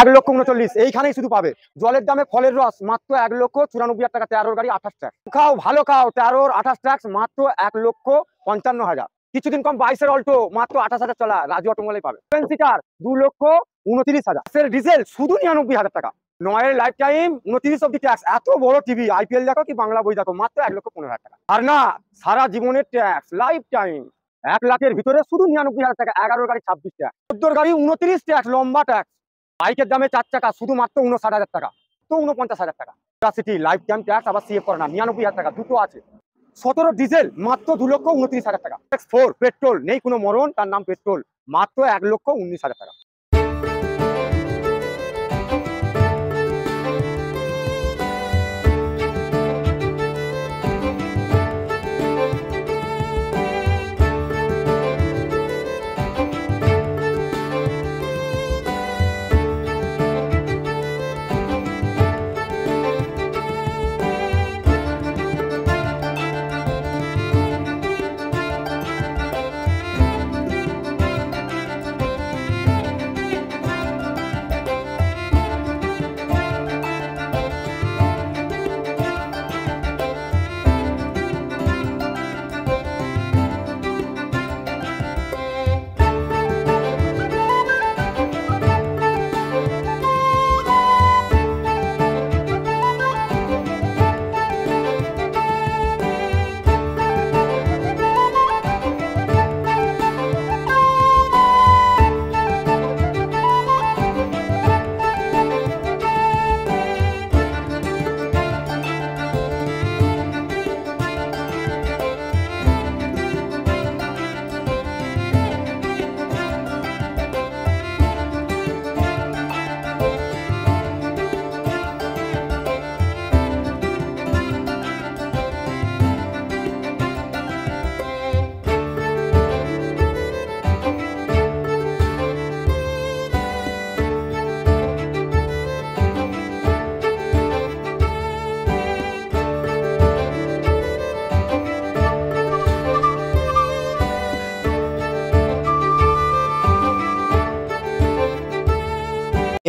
এক লক্ষ উনচল্লিশ এইখানেই শুধু পাবে জলের দামে ফলের রস মাত্র এক লক্ষ চুরানব্বই হাজার টাকা তেরোর গাড়ি আঠাশ ট্যাক্স খাও ভালো খাও তেরোর আঠাশ ট্যাক্স মাত্র এক লক্ষ পঞ্চান্ন হাজার কিছুদিন কম বাইশের অল্টো মাত্র আঠাশ হাজার চলা রাজু অটোমলাই পাবে সেভেন সিটার দু লক্ষ উনত্রিশ হাজার সের ডিজেল শুধু নিরানব্বই হাজার টাকা নয়ের লাইফ টাইম উনত্রিশ অব্দি ট্যাক্স এত বড় টিভি আইপিএল দেখো কি বাংলা বই দেখো মাত্র এক লক্ষ পনেরো হাজার টাকা আর না সারা জীবনের ট্যাক্স লাইফ টাইম এক লাখের ভিতরে শুধু নিরানব্বই হাজার টাকা এগারো গাড়ি ছাব্বিশ ট্যাক্স চোদ্দোর গাড়ি উনত্রিশ ট্যাক্স লম্বা ট্যাক্স বাইকের দামে চার চাকা শুধুমাত্র উনষাট হাজার টাকা তো উনপঞ্চাশ হাজার টাকা সিটি লাইফ টাইম ট্যাক্স আবার সিএফ করে না নিরানব্বই হাজার টাকা দুটো আছে সতেরো ডিজেল মাত্র দু লক্ষ উনত্রিশ হাজার টাকা ফোর পেট্রোল নেই কোনো মরণ তার নাম পেট্রোল মাত্র এক লক্ষ উনিশ হাজার টাকা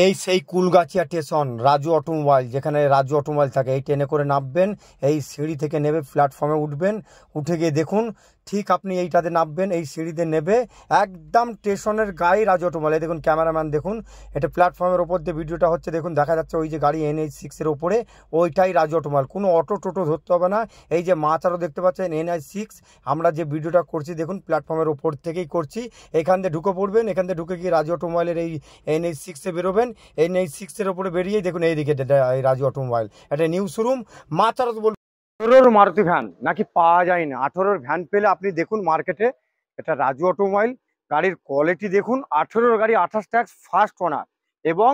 এই সেই কুলগাছিয়া স্টেশন রাজু অটোমোবাইল যেখানে রাজু অটোমোবাইল থাকে এই ট্রেনে করে নামবেন এই সিঁড়ি থেকে নেবে প্ল্যাটফর্মে উঠবেন উঠে গিয়ে দেখুন ঠিক আপনি এইটাতে নামবেন এই সিঁড়িতে নেবে একদম স্টেশনের গায়ে রাজ অটোমলে দেখুন ক্যামেরাম্যান দেখুন এটা প্ল্যাটফর্মের ওপর দিয়ে ভিডিওটা হচ্ছে দেখুন দেখা যাচ্ছে ওই যে গাড়ি এন এইচ সিক্সের ওপরে ওইটাই রাজ অটোমল কোনো অটো টোটো ধরতে হবে না এই যে মা আরও দেখতে পাচ্ছেন এইচ সিক্স আমরা যে ভিডিওটা করছি দেখুন প্ল্যাটফর্মের ওপর থেকেই করছি এখান দিয়ে ঢুকে পড়বেন এখান থেকে ঢুকে গিয়ে রাজ অটোমোবাইলের এই এন এইচ সিক্সে বেরোবেন এন এইচ সিক্সের ওপরে বেরিয়েই দেখুন এইদিকে এই রাজ অটোমোবাইল এটা নিউ শোরুম মাছ আরত আঠেরোর মারুতি ভ্যান নাকি পাওয়া যায় না আঠেরোর ভ্যান পেলে আপনি দেখুন মার্কেটে এটা রাজু অটোমোবাইল গাড়ির কোয়ালিটি দেখুন আঠেরোর গাড়ি আঠাশ ট্যাক্স ফার্স্ট ওনার এবং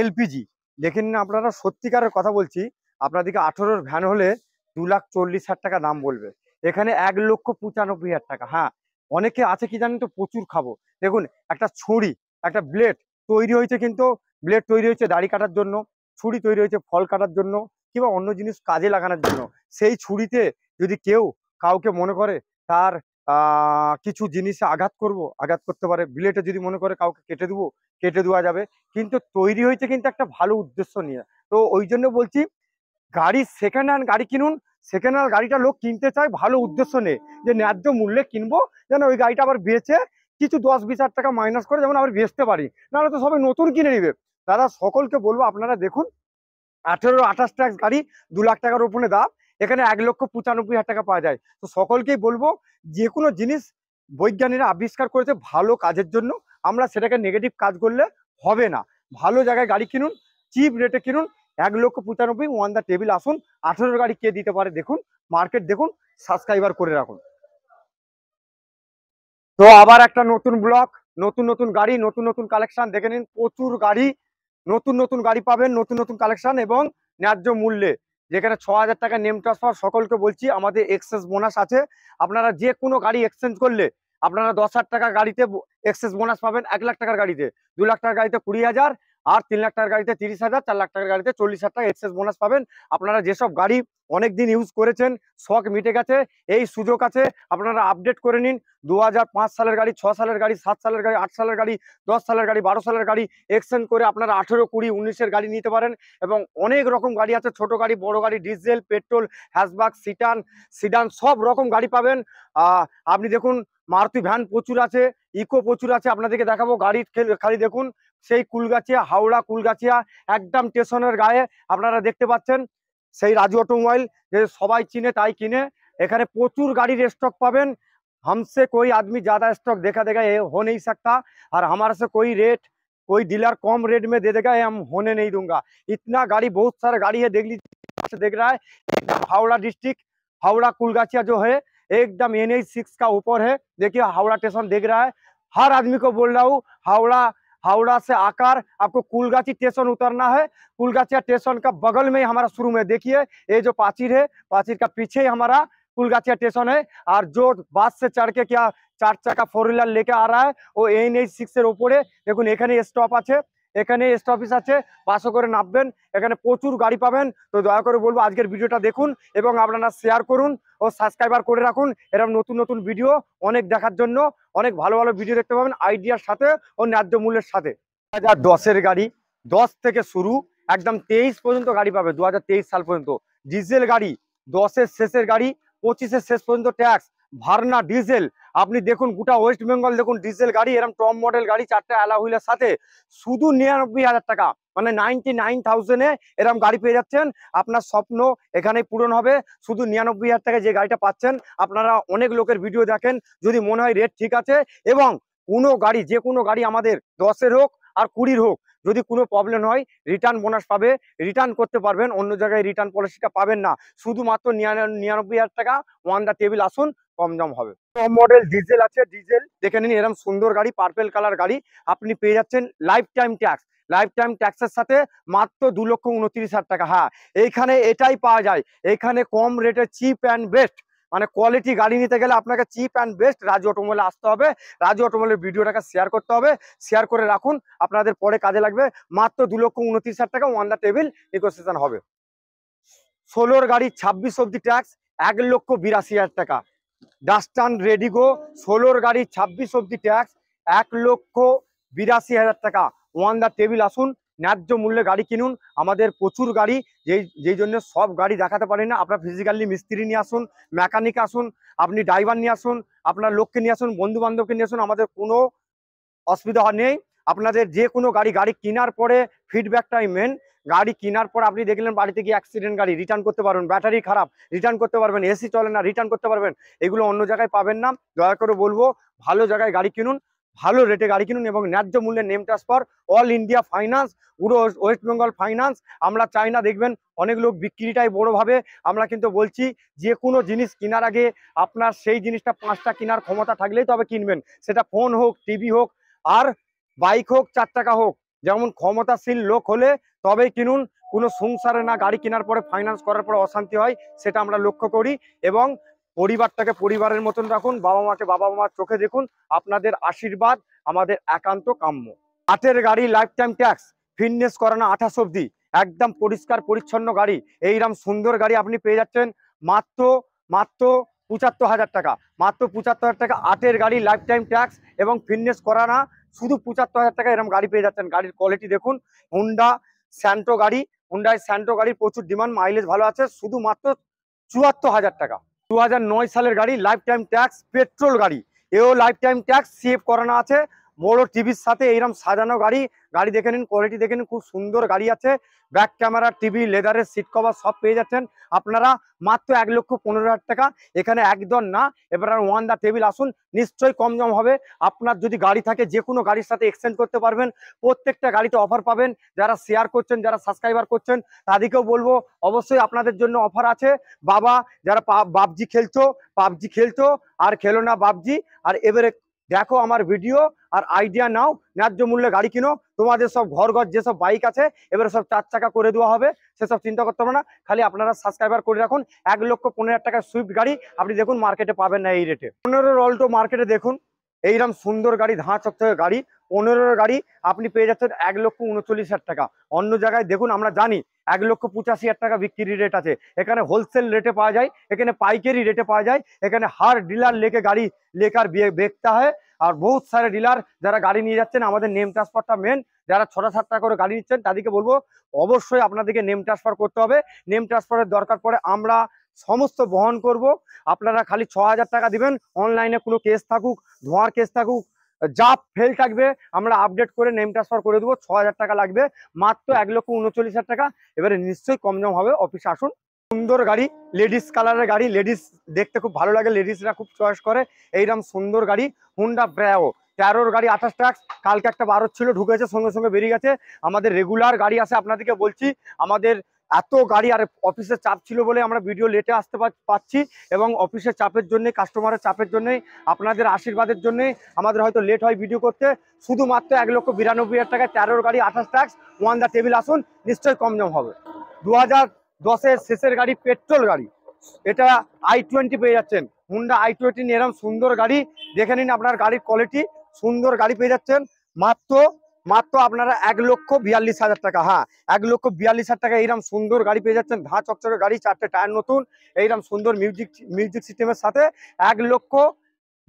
এলপিজি দেখেন না আপনারা সত্যিকারের কথা বলছি আপনাদেরকে আঠেরোর ভ্যান হলে দু লাখ চল্লিশ হাজার টাকা দাম বলবে এখানে এক লক্ষ পঁচানব্বই হাজার টাকা হ্যাঁ অনেকে আছে কি জানেন তো প্রচুর খাবো দেখুন একটা ছুরি একটা ব্লেড তৈরি হয়েছে কিন্তু ব্লেড তৈরি হয়েছে দাড়ি কাটার জন্য ছুরি তৈরি হয়েছে ফল কাটার জন্য কিংবা অন্য জিনিস কাজে লাগানোর জন্য সেই ছুরিতে যদি কেউ কাউকে মনে করে তার কিছু জিনিসে আঘাত করব আঘাত করতে পারে বিলেটে যদি মনে করে কাউকে কেটে দেবো কেটে দেওয়া যাবে কিন্তু তৈরি হয়েছে কিন্তু একটা ভালো উদ্দেশ্য নিয়ে তো ওই জন্য বলছি গাড়ি সেকেন্ড হ্যান্ড গাড়ি কিনুন সেকেন্ড হ্যান্ড গাড়িটা লোক কিনতে চায় ভালো উদ্দেশ্য নেই যে ন্যায্য মূল্যে কিনবো যেন ওই গাড়িটা আবার বেচে কিছু দশ বিশ হাজার টাকা মাইনাস করে যেমন আবার বেচতে পারি নাহলে তো সবাই নতুন কিনে নিবে দাদা সকলকে বলবো আপনারা দেখুন আঠেরো আঠাশ ট্যাক্স গাড়ি দু লাখ টাকার ওপরে দাম এখানে এক লক্ষ পঁচানব্বই হাজার টাকা পাওয়া যায় তো সকলকেই বলবো যে কোনো জিনিস বৈজ্ঞানিকরা আবিষ্কার করেছে ভালো কাজের জন্য আমরা সেটাকে নেগেটিভ কাজ করলে হবে না ভালো জায়গায় গাড়ি কিনুন চিপ রেটে কিনুন এক লক্ষ পঁচানব্বই ওয়ান দ্য টেবিল আসুন আঠেরো গাড়ি কে দিতে পারে দেখুন মার্কেট দেখুন সাবস্ক্রাইবার করে রাখুন তো আবার একটা নতুন ব্লক নতুন নতুন গাড়ি নতুন নতুন কালেকশন দেখে নিন প্রচুর গাড়ি নতুন নতুন গাড়ি পাবেন নতুন নতুন কালেকশন এবং ন্যায্য মূল্যে যেখানে ছ হাজার টাকা নেম ট্রান্সফার সকলকে বলছি আমাদের এক্সেস বোনাস আছে আপনারা যে কোনো গাড়ি এক্সচেঞ্জ করলে আপনারা দশ হাজার টাকা গাড়িতে এক্সেস বোনাস পাবেন এক লাখ টাকার গাড়িতে দু লাখ টাকার গাড়িতে কুড়ি হাজার আর তিন লাখ টাকার গাড়িতে তিরিশ হাজার চার লাখ টাকার গাড়িতে চল্লিশ হাজার টাকা এক্সেস বোনাস পাবেন আপনারা যেসব গাড়ি অনেক দিন ইউজ করেছেন শখ মিটে গেছে এই সুযোগ আছে আপনারা আপডেট করে নিন দু সালের গাড়ি ছ সালের গাড়ি সাত সালের গাড়ি আট সালের গাড়ি দশ সালের গাড়ি বারো সালের গাড়ি এক্সচেঞ্জ করে আপনারা আঠেরো কুড়ি উনিশের গাড়ি নিতে পারেন এবং অনেক রকম গাড়ি আছে ছোট গাড়ি বড় গাড়ি diesel petrol hatchback sedan sedan সব রকম গাড়ি পাবেন আপনি দেখুন মারুতি ভ্যান প্রচুর আছে ইকো প্রচুর আছে আপনাদেরকে দেখাবো গাড়ি খালি দেখুন से कुलगाछिया हावड़ा कुलगाछिया एकदम स्टेशन गाए আপনারা देखते পাচ্ছেন से राजू अटोमोबाइल सबाई সবাই চিনে তাই কিনে এখানে প্রচুর গাড়ির স্টক हमसे कोई आदमी ज़्यादा स्टॉक देखा देखा ये हो नहीं सकता और हमारे से कोई रेट कोई डीलर कम रेट में दे देगा ये हम होने नहीं दूंगा इतना गाड़ी बहुत सारा गाड़ी है देख लीजिए देख रहा है हावड़ा डिस्ट्रिक्ट हावड़ा कुलगाछिया जो है एकदम एन सिक्स का ऊपर है देखिए हावड़ा स्टेशन देख रहा है हर आदमी को बोल रहा हूँ हावड़ा हावड़ा से आकार आपको कुलगाची स्टेशन उतरना है कुलगाछिया स्टेशन का बगल में ही हमारा शुरू में देखिए ये जो पाचिर है पाचिर का पीछे ही हमारा कुलगाछिया स्टेशन है और जो बस से चढ़ के क्या चार फोर व्हीलर लेके आ रहा है वो এন এইচ सिक्स ऊपर है देखो एखे स्टॉप आ এখানে অফিস আছে বাসে করে নামবেন এখানে প্রচুর গাড়ি পাবেন তো দয়া করে বলবো আজকের ভিডিওটা দেখুন এবং আপনারা শেয়ার করুন ও সাবস্ক্রাইবার করে রাখুন এরকম নতুন নতুন ভিডিও অনেক দেখার জন্য অনেক ভালো ভালো ভিডিও দেখতে পাবেন আইডিয়ার সাথে ও ন্যায্য মূল্যের সাথে দু হাজার দশের গাড়ি দশ থেকে শুরু একদম তেইশ পর্যন্ত গাড়ি পাবে দু সাল পর্যন্ত ডিজেল গাড়ি দশের শেষের গাড়ি পঁচিশের শেষ পর্যন্ত ট্যাক্স ভার্না ডিজেল আপনি দেখুন গোটা ওয়েস্ট বেঙ্গল দেখুন ডিজেল গাড়ি এরকম টপ মডেল গাড়ি অ্যালা হুইলের সাথে শুধু নিরানব্বই হাজার টাকা মানে নাইনটি নাইন থাউজেন্ডে এরকম গাড়ি পেয়ে যাচ্ছেন আপনার স্বপ্ন এখানেই পূরণ হবে শুধু নিরানব্বই হাজার টাকায় যে গাড়িটা পাচ্ছেন আপনারা অনেক লোকের ভিডিও দেখেন যদি মনে হয় রেট ঠিক আছে এবং কোনো গাড়ি যে কোনো গাড়ি আমাদের দশের হোক আর কুড়ির হোক যদি কোনো প্রবলেম হয় রিটার্ন বোনাস পাবে রিটার্ন করতে পারবেন অন্য জায়গায় রিটার্ন পলিসিটা পাবেন না শুধুমাত্র নিরানব্বই হাজার টাকা ওয়ান দ্য টেবিল আসুন কম দাম হবে মডেল ডিজেল আছে ডিজেল দেখে নিন এরকম সুন্দর গাড়ি পার্পেল কালার গাড়ি আপনি পেয়ে যাচ্ছেন lifetime tax lifetime ট্যাক্সের সাথে মাত্র দু লক্ষ উনত্রিশ হাজার টাকা হ্যাঁ এইখানে এটাই পাওয়া যায় এইখানে কম রেটে চিপ অ্যান্ড বেস্ট মানে কোয়ালিটি গাড়ি নিতে গেলে আপনাকে চিপ অ্যান্ড বেস্ট রাজু অটোমোবাইলে আসতে হবে রাজু অটোমোবাইলের ভিডিওটাকে শেয়ার করতে হবে শেয়ার করে রাখুন আপনাদের পরে কাজে লাগবে মাত্র দু লক্ষ উনত্রিশ হাজার টাকা ওয়ান দ্য টেবিল নেগোসিয়েশন হবে ষোলোর গাড়ি ছাব্বিশ অব্দি ট্যাক্স এক লক্ষ বিরাশি হাজার টাকা ডাস্টান রেডিগো ষোলোর গাড়ি ছাব্বিশ অব্দি ট্যাক্স এক লক্ষ বিরাশি হাজার টাকা ওয়ান দ্য টেবিল আসুন ন্যায্য মূল্যে গাড়ি কিনুন আমাদের প্রচুর গাড়ি যেই যেই জন্য সব গাড়ি দেখাতে পারি না আপনার ফিজিক্যালি মিস্ত্রি নিয়ে আসুন মেকানিক আসুন আপনি ড্রাইভার নিয়ে আসুন আপনার লোককে নিয়ে আসুন বন্ধুবান্ধবকে নিয়ে আসুন আমাদের কোনো অসুবিধা নেই আপনাদের যে কোনো গাড়ি গাড়ি কেনার পরে ফিডব্যাকটাই মেন গাড়ি কেনার পর আপনি দেখলেন বাড়িতে গিয়ে অ্যাক্সিডেন্ট গাড়ি রিটার্ন করতে পারবেন ব্যাটারি খারাপ রিটার্ন করতে পারবেন এসি চলে না রিটার্ন করতে পারবেন এগুলো অন্য জায়গায় পাবেন না দয়া করে বলবো ভালো জায়গায় গাড়ি কিনুন ভালো রেটে গাড়ি কিনুন এবং ন্যায্য মূল্যে name transfer all India finance পুরো ওয়েস্ট বেঙ্গল ফাইন্যান্স আমরা চাই না দেখবেন অনেক লোক বিক্রিটাই বড়োভাবে আমরা কিন্তু বলছি যে কোনো জিনিস কেনার আগে আপনার সেই জিনিসটা পাঁচটা কেনার ক্ষমতা থাকলেই তবে কিনবেন সেটা ফোন হোক টিভি হোক আর বাইক হোক চার টাকা হোক যেমন ক্ষমতাশীল লোক হলে তবেই কিনুন কোনো সংসারে না গাড়ি কেনার পরে ফাইন্যান্স করার পরে অশান্তি হয় সেটা আমরা লক্ষ্য করি এবং পরিবারটাকে পরিবারের মতন রাখুন বাবা মাকে বাবা মার চোখে দেখুন আপনাদের আশীর্বাদ আমাদের একান্ত কাম্য আটের গাড়ি লাইফ টাইম ট্যাক্স ফিটনেস করানো আঠাশ অব্দি একদম পরিষ্কার পরিচ্ছন্ন গাড়ি এইরকম সুন্দর গাড়ি আপনি পেয়ে যাচ্ছেন মাত্র মাত্র পঁচাত্তর হাজার টাকা মাত্র পঁচাত্তর হাজার টাকা আটের গাড়ি লাইফ টাইম ট্যাক্স এবং ফিটনেস করানা শুধু পঁচাত্তর হাজার টাকা এরকম গাড়ি পেয়ে যাচ্ছেন গাড়ির কোয়ালিটি দেখুন হুন্ডা স্যান্টো গাড়ি হুন্ডায় স্যান্টো গাড়ির প্রচুর ডিমান্ড মাইলেজ ভালো আছে শুধুমাত্র চুয়াত্তর হাজার টাকা দু সালের গাড়ি লাইফ টাইম ট্যাক্স পেট্রোল গাড়ি এও লাইফ টাইম ট্যাক্স সেভ করানো আছে বড় টিভির সাথে এইরকম সাজানো গাড়ি গাড়ি দেখে নিন কোয়ালিটি দেখে নিন খুব সুন্দর গাড়ি আছে ব্যাক ক্যামেরা টিভি লেদারের সিট কভার সব পেয়ে যাচ্ছেন আপনারা মাত্র এক লক্ষ পনেরো হাজার টাকা এখানে একদম না এবার ওয়ান দা টেবিল আসুন নিশ্চয়ই কম জম হবে আপনার যদি গাড়ি থাকে যে কোনো গাড়ির সাথে এক্সচেঞ্জ করতে পারবেন প্রত্যেকটা গাড়িতে অফার পাবেন যারা শেয়ার করছেন যারা সাবস্ক্রাইবার করছেন তাদেরকেও বলবো অবশ্যই আপনাদের জন্য অফার আছে বাবা যারা পাবজি খেলছো পাবজি খেলছো আর খেলো না বাবজি আর এবারে দেখো আমার ভিডিও আর আইডিয়া নাও ন্যায্য মূল্যে গাড়ি কিনো তোমাদের সব ঘর ঘর যেসব বাইক আছে এবারে সব চার চাকা করে দেওয়া হবে সেসব চিন্তা করতে হবে না খালি আপনারা সাবস্ক্রাইবার করে রাখুন এক লক্ষ পনেরো হাজার টাকার সুইফট গাড়ি আপনি দেখুন মার্কেটে পাবেন না এই রেটে পনেরোর অল্টো মার্কেটে দেখুন এইরকম সুন্দর গাড়ি ধাঁ থেকে গাড়ি পনেরোর গাড়ি আপনি পেয়ে যাচ্ছেন এক লক্ষ উনচল্লিশ হাজার টাকা অন্য জায়গায় দেখুন আমরা জানি এক লক্ষ পঁচাশি হাজার টাকা বিক্রি রেট আছে এখানে হোলসেল রেটে পাওয়া যায় এখানে পাইকারি রেটে পাওয়া যায় এখানে হার ডিলার লেকে গাড়ি লেকার বেকতে হয় আর বহুত সারে ডিলার যারা গাড়ি নিয়ে যাচ্ছেন আমাদের নেম ট্রান্সফারটা মেন যারা ছটা সাতটা করে গাড়ি নিচ্ছেন তাদেরকে বলবো অবশ্যই আপনাদেরকে নেম ট্রান্সফার করতে হবে নেম ট্রান্সফারের দরকার পড়ে আমরা সমস্ত বহন করব আপনারা খালি ছ হাজার টাকা দিবেন অনলাইনে কোনো কেস থাকুক ধোঁয়ার কেস থাকুক যা ফেল থাকবে আমরা আপডেট করে নেম ট্রান্সফার করে দেবো ছ টাকা লাগবে মাত্র এক লক্ষ উনচল্লিশ হাজার টাকা এবারে নিশ্চয়ই কম জম হবে অফিসে আসুন সুন্দর গাড়ি লেডিস কালারের গাড়ি লেডিস দেখতে খুব ভালো লাগে লেডিসরা খুব চয়েস করে এইরকম সুন্দর গাড়ি হুন্ডা ব্র্যাও তেরোর গাড়ি আঠাশ ট্যাক্স কালকে একটা বারো ছিল ঢুকেছে সঙ্গে সঙ্গে বেরিয়ে গেছে আমাদের রেগুলার গাড়ি আছে আপনাদেরকে বলছি আমাদের এত গাড়ি আর অফিসের চাপ ছিল বলে আমরা ভিডিও লেটে আসতে পাচ্ছি এবং অফিসের চাপের জন্য কাস্টমারের চাপের জন্যই আপনাদের আশীর্বাদের জন্যই আমাদের হয়তো লেট হয় ভিডিও করতে শুধুমাত্র এক লক্ষ বিরানব্বই হাজার টাকায় তেরোর গাড়ি আঠাশ ট্যাক্স ওয়ান দ্য টেবিল আসুন নিশ্চয়ই কম দাম হবে দু হাজার দশের শেষের গাড়ি পেট্রোল গাড়ি এটা আই টোয়েন্টি পেয়ে যাচ্ছেন হুন্ডা আই টোয়েন্টি এরম সুন্দর গাড়ি দেখে নিন আপনার গাড়ির কোয়ালিটি সুন্দর গাড়ি পেয়ে যাচ্ছেন মাত্র মাত্র আপনারা এক লক্ষ বিয়াল্লিশ হাজার টাকা হ্যাঁ এক লক্ষ বিয়াল্লিশ হাজার টাকা এইরকম সুন্দর গাড়ি পেয়ে যাচ্ছেন ধা চকচকে গাড়ি চারটে টায়ার নতুন এইরকম সুন্দর মিউজিক মিউজিক সিস্টেমের সাথে এক লক্ষ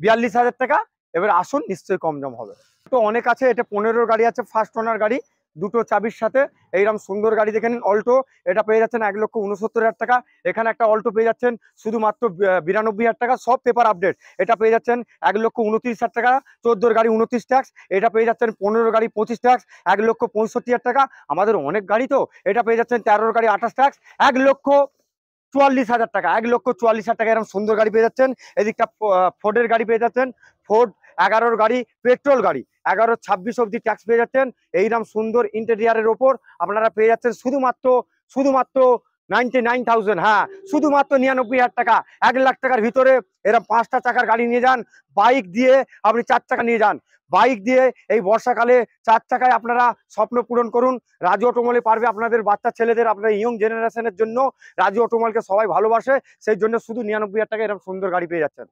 বিয়াল্লিশ হাজার টাকা এবার আসুন নিশ্চয়ই কম জম হবে তো অনেক আছে এটা পনেরোর গাড়ি আছে ফার্স্ট ওনার গাড়ি দুটো চাবির সাথে এইরকম সুন্দর গাড়ি দেখে নিন অল্টো এটা পেয়ে যাচ্ছেন এক লক্ষ উনসত্তর হাজার টাকা এখানে একটা অল্টো পেয়ে যাচ্ছেন শুধুমাত্র বিরানব্বই হাজার টাকা সব পেপার আপডেট এটা পেয়ে যাচ্ছেন এক লক্ষ উনত্রিশ হাজার টাকা চোদ্দোর গাড়ি উনত্রিশ ট্যাক্স এটা পেয়ে যাচ্ছেন পনেরো গাড়ি পঁচিশ ট্যাক্স এক লক্ষ পঁয়ষট্টি হাজার টাকা আমাদের অনেক গাড়ি তো এটা পেয়ে যাচ্ছেন তেরোর গাড়ি আঠাশ ট্যাক্স এক লক্ষ চুয়াল্লিশ হাজার টাকা এক লক্ষ চুয়াল্লিশ হাজার টাকা এরকম সুন্দর গাড়ি পেয়ে যাচ্ছেন এদিকটা ফোর্ডের গাড়ি পেয়ে যাচ্ছেন ফোর্ড এগারোর গাড়ি পেট্রোল গাড়ি এগারো ছাব্বিশ অবধি ট্যাক্স পেয়ে যাচ্ছেন এইরকম সুন্দর ইন্টেরিয়ারের ওপর আপনারা পেয়ে যাচ্ছেন শুধুমাত্র শুধুমাত্র নাইনটি নাইন থাউজেন্ড হ্যাঁ শুধুমাত্র নিরানব্বই হাজার টাকা এক লাখ টাকার ভিতরে এরা পাঁচটা চাকার গাড়ি নিয়ে যান বাইক দিয়ে আপনি চার চাকা নিয়ে যান বাইক দিয়ে এই বর্ষাকালে চার চাকায় আপনারা স্বপ্ন পূরণ করুন রাজু অটোমলে পারবে আপনাদের বাচ্চা ছেলেদের আপনার ইয়ং জেনারেশনের জন্য রাজু অটোমলকে সবাই ভালোবাসে সেই জন্য শুধু নিরানব্বই হাজার টাকা এরকম সুন্দর গাড়ি পেয়ে যাচ্ছেন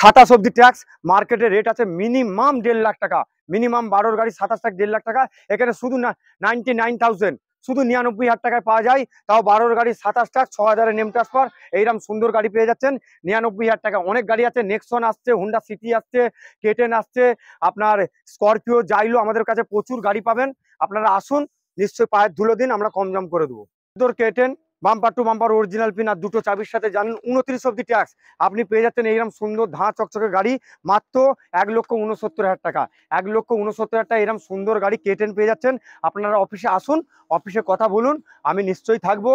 সাতাশ অব্দি ট্যাক্স মার্কেটের রেট আছে মিনিমাম দেড় লাখ টাকা মিনিমাম বারোর গাড়ি সাতাশ লাখ দেড় লাখ টাকা এখানে শুধু নাইনটি নাইন শুধু নিরানব্বই হাজার টাকায় পাওয়া যায় তাও বারোর গাড়ি সাতাশ টাক ছ হাজারের নেম ট্রান্সফার এইরকম সুন্দর গাড়ি পেয়ে যাচ্ছেন নিরানব্বই হাজার টাকা অনেক গাড়ি আছে নেক্সন আসছে হুন্ডা সিটি আসছে কেটেন আসছে আপনার স্করপিও জাইলো আমাদের কাছে প্রচুর গাড়ি পাবেন আপনারা আসুন নিশ্চয়ই পায়ের ধুলো দিন আমরা কম জম করে দেবো কেটেন bumper to bumper original paint আর দুটো চাবির সাথে জানেন উনত্রিশ অব্দি ট্যাক্স আপনি পেয়ে যাচ্ছেন এইরকম সুন্দর ধাঁ চকচকে গাড়ি মাত্র এক লক্ষ উনসত্তর হাজার টাকা এক লক্ষ উনসত্তর হাজার টাকা এরকম সুন্দর গাড়ি কেটেন পেয়ে যাচ্ছেন আপনারা অফিসে আসুন অফিসে কথা বলুন আমি নিশ্চয়ই থাকবো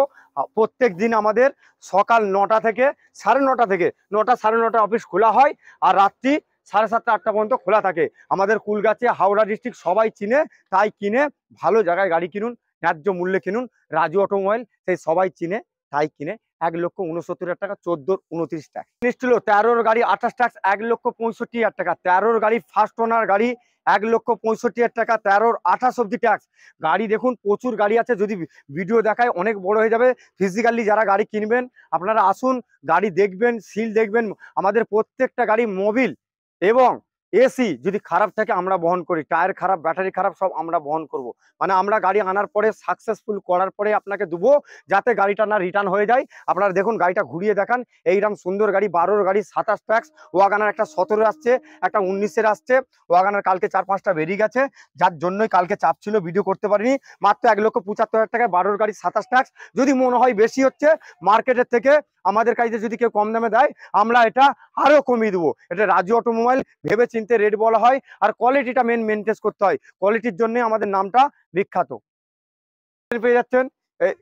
প্রত্যেক দিন আমাদের সকাল নটা থেকে সাড়ে নটা থেকে নটা সাড়ে নটা অফিস খোলা হয় আর রাত্রি সাড়ে সাতটা আটটা পর্যন্ত খোলা থাকে আমাদের কুলগাছে হাওড়া ডিস্ট্রিক্ট সবাই চিনে তাই কিনে ভালো জায়গায় গাড়ি কিনুন ন্যায্য মূল্যে কিনুন রাজু অটোমোবাইল সেই সবাই চিনে তাই কিনে এক লক্ষ উনসত্তর হাজার টাকা চোদ্দোর উনত্রিশ টাকা নেক্সট হলো তেরোর গাড়ি আঠাশ ট্যাক্স এক লক্ষ পঁয়ষট্টি হাজার টাকা তেরোর গাড়ি ফার্স্ট ওনার গাড়ি এক লক্ষ পঁয়ষট্টি হাজার টাকা তেরোর আঠাশ অব্দি ট্যাক্স গাড়ি দেখুন প্রচুর গাড়ি আছে যদি ভিডিও দেখায় অনেক বড় হয়ে যাবে ফিজিক্যালি যারা গাড়ি কিনবেন আপনারা আসুন গাড়ি দেখবেন সিল দেখবেন আমাদের প্রত্যেকটা গাড়ি মোবিল এবং এসি যদি খারাপ থাকে আমরা বহন করি টায়ার খারাপ ব্যাটারি খারাপ সব আমরা বহন করব। মানে আমরা গাড়ি আনার পরে সাকসেসফুল করার পরে আপনাকে দেবো যাতে গাড়িটা না রিটার্ন হয়ে যায় আপনারা দেখুন গাড়িটা ঘুরিয়ে দেখান এইরকম সুন্দর গাড়ি বারোর গাড়ি সাতাশ ট্যাক্স ওয়াগানার একটা সতেরো আসছে একটা উনিশের আসছে ওয়াগানার কালকে চার পাঁচটা বেরিয়ে গেছে যার জন্যই কালকে চাপ ছিল ভিডিও করতে পারিনি মাত্র এক লক্ষ পঁচাত্তর হাজার টাকায় বারোর গাড়ি সাতাশ ট্যাক্স যদি মনে হয় বেশি হচ্ছে মার্কেটের থেকে আমাদের কাছে যদি কেউ কম দামে দেয় আমরা এটা আরও কমিয়ে দেবো এটা রাজু অটোমোবাইল ভেবে চিনতে রেট বলা হয় আর কোয়ালিটিটা মেন মেনটেন করতে হয় কোয়ালিটির জন্য আমাদের নামটা বিখ্যাত পেয়ে যাচ্ছেন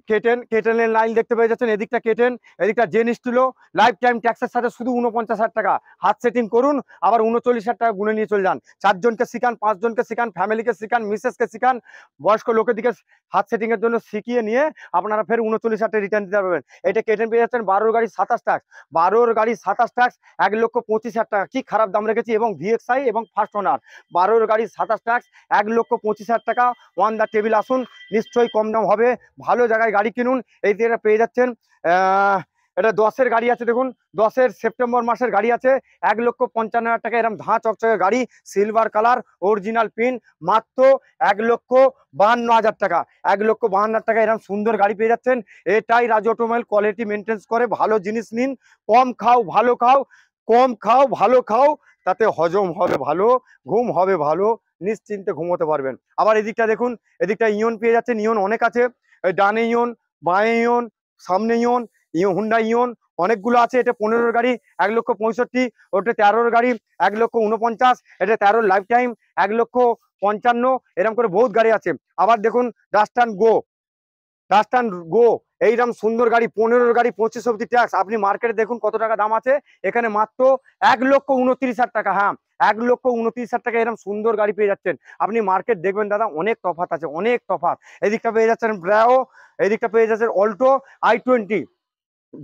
কেটেন কেটেনের লাইন দেখতে পেয়ে যাচ্ছেন এদিকটা কেটেন এদিকটা জেনিস তুলো লাইফ টাইম ট্যাক্সের সাথে শুধু উনপঞ্চাশ হাজার টাকা হাত সেটিং করুন আবার উনচল্লিশ হাজার টাকা গুনে নিয়ে চলে যান চারজনকে শিখান পাঁচজনকে শিখান ফ্যামিলিকে শিখান মিসেসকে শিখান বয়স্ক লোকের দিকে হাত সেটিংয়ের জন্য শিখিয়ে নিয়ে আপনারা ফের উনচল্লিশ হাজার টাকা রিটার্ন দিতে পারবেন এটা কেটেন পেয়ে যাচ্ছেন বারোর গাড়ি সাতাশ ট্যাক্স বারোর গাড়ি সাতাশ ট্যাক্স এক লক্ষ পঁচিশ হাজার টাকা কি খারাপ দাম রেখেছি এবং ভিএক্সআই এবং ফার্স্ট ওনার বারোর গাড়ি সাতাশ ট্যাক্স এক লক্ষ পঁচিশ হাজার টাকা ওয়ান দ্য টেবিল আসুন নিশ্চয়ই কম দাম হবে ভালো ভালো জায়গায় গাড়ি কিনুন এই যে এটা পেয়ে যাচ্ছেন এটা দশের গাড়ি আছে দেখুন দশের সেপ্টেম্বর মাসের গাড়ি আছে এক লক্ষ পঞ্চান্ন হাজার টাকা এরকম ধাঁ চকচকে গাড়ি সিলভার কালার অরিজিনাল পিন মাত্র এক লক্ষ বাহান্ন হাজার টাকা এক লক্ষ বাহান্ন হাজার টাকা এরম সুন্দর গাড়ি পেয়ে যাচ্ছেন এটাই রাজ অটোমোবাইল কোয়ালিটি মেনটেন্স করে ভালো জিনিস নিন কম খাও ভালো খাও কম খাও ভালো খাও তাতে হজম হবে ভালো ঘুম হবে ভালো নিশ্চিন্তে ঘুমোতে পারবেন আবার এদিকটা দেখুন এদিকটা ইয়ন পেয়ে যাচ্ছেন ইয়ন অনেক আছে ডানে ইয়ন বাঁয়ে ইয়ন সামনে ইয়ন হুন্ডা ইয়ন অনেকগুলো আছে এটা পনেরোর গাড়ি এক লক্ষ পঁয়ষট্টি ওটা তেরোর গাড়ি এক লক্ষ উনপঞ্চাশ এটা তেরোর লাইফ টাইম এক লক্ষ পঞ্চান্ন এরকম করে বহুত গাড়ি আছে আবার দেখুন ডাস্টান গো ডাস্টান গো এইরকম সুন্দর গাড়ি পনেরোর গাড়ি পঁচিশ অব্দি ট্যাক্স আপনি মার্কেটে দেখুন কত টাকা দাম আছে এখানে মাত্র এক লক্ষ উনত্রিশ হাজার টাকা হ্যাঁ এক লক্ষ উনত্রিশ হাজার টাকা এরকম সুন্দর গাড়ি পেয়ে যাচ্ছেন আপনি মার্কেট দেখবেন দাদা অনেক তফাত আছে অনেক তফাত এদিকটা পেয়ে যাচ্ছেন ব্রাও এদিকটা পেয়ে যাচ্ছেন অল্টো আই টোয়েন্টি